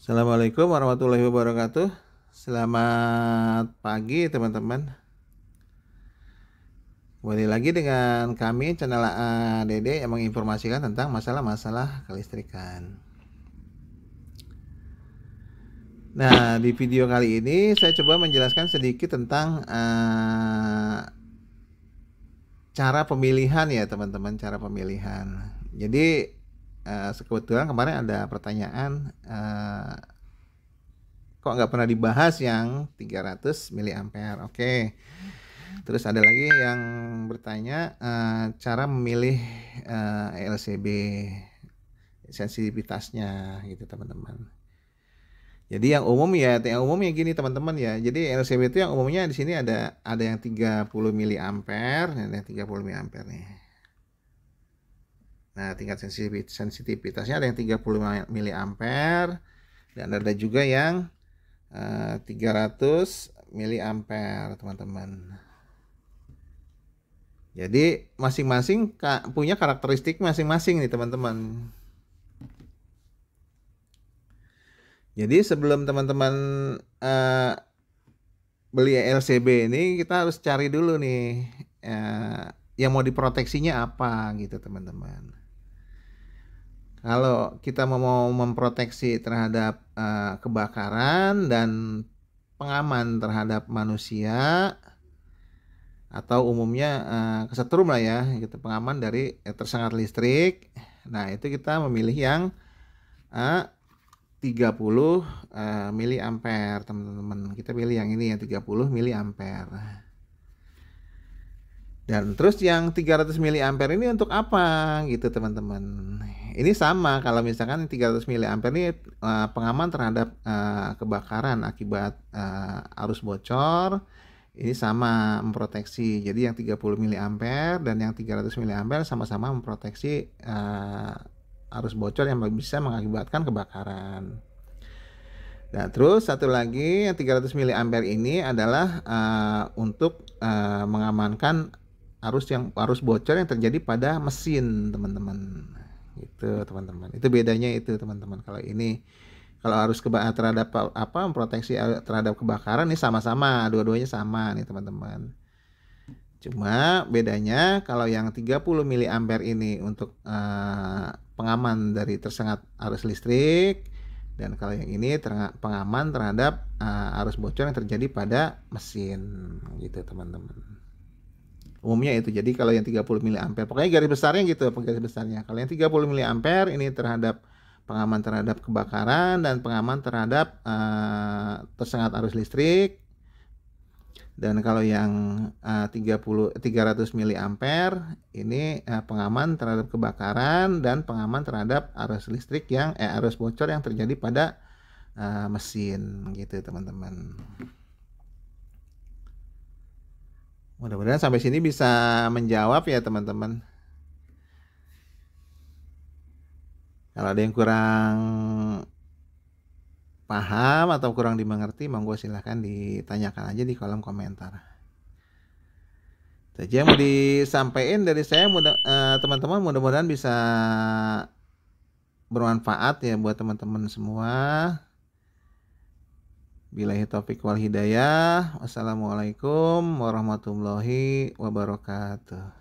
Assalamualaikum warahmatullahi wabarakatuh. Selamat pagi teman-teman. Kembali lagi dengan kami channel ADD yang menginformasikan tentang masalah-masalah kelistrikan. Nah, di video kali ini saya coba menjelaskan sedikit tentang uh, cara pemilihan ya teman-teman, cara pemilihan. Jadi uh, eh, kebetulan kemarin ada pertanyaan uh, kok nggak pernah dibahas yang 300 miliampere. Oke. Okay. Terus ada lagi yang bertanya uh, cara memilih uh, LCB sensitivitasnya gitu teman-teman. Jadi yang umum ya, yang umum ya gini teman-teman ya. Jadi LCB itu yang umumnya di sini ada ada yang 30 miliampere, ada yang 30 ampere nih. Nah, tingkat sensitivitasnya ada yang 35 miliampere dan ada juga yang uh, eh, 300 miliampere, teman-teman. Jadi masing-masing punya karakteristik masing-masing nih, teman-teman. Jadi sebelum teman-teman uh, beli LCB ini kita harus cari dulu nih uh, yang mau diproteksinya apa gitu, teman-teman kalau kita mau memproteksi terhadap uh, kebakaran dan pengaman terhadap manusia atau umumnya uh, kesetrum lah ya gitu pengaman dari ya, tersengat listrik nah itu kita memilih yang uh, 30 uh, mili ampere teman-teman kita pilih yang ini ya 30 mili ampere dan terus yang 300 mA ini untuk apa gitu teman-teman. Ini sama kalau misalkan 300 mA ini eh, pengaman terhadap eh, kebakaran akibat eh, arus bocor. Ini sama memproteksi. Jadi yang 30 mA dan yang 300 mA sama-sama memproteksi arus bocor yang bisa mengakibatkan kebakaran. Nah, terus satu lagi yang 300 mAh ini adalah uh, untuk uh, mengamankan arus yang arus bocor yang terjadi pada mesin teman-teman itu teman-teman itu bedanya itu teman-teman kalau ini kalau arus kebakaran terhadap apa proteksi terhadap kebakaran ini sama-sama dua-duanya sama nih teman-teman cuma bedanya kalau yang 30 ampere ini untuk uh, pengaman dari tersengat arus listrik dan kalau yang ini pengaman terhadap uh, arus bocor yang terjadi pada mesin gitu teman-teman umumnya itu jadi kalau yang 30 mA pokoknya garis besarnya gitu garis besarnya kalau yang 30 mA ini terhadap pengaman terhadap kebakaran dan pengaman terhadap uh, tersengat arus listrik dan kalau yang uh, 30 300 mA ini uh, pengaman terhadap kebakaran dan pengaman terhadap arus listrik yang eh arus bocor yang terjadi pada uh, mesin gitu teman-teman Mudah-mudahan sampai sini bisa menjawab ya teman-teman. Kalau ada yang kurang paham atau kurang dimengerti, monggo silahkan ditanyakan aja di kolom komentar. Itu yang mau disampaikan dari saya, mudah, eh, teman-teman mudah-mudahan bisa bermanfaat ya buat teman-teman semua. Bilahi taufik wal hidayah. Wassalamualaikum warahmatullahi wabarakatuh.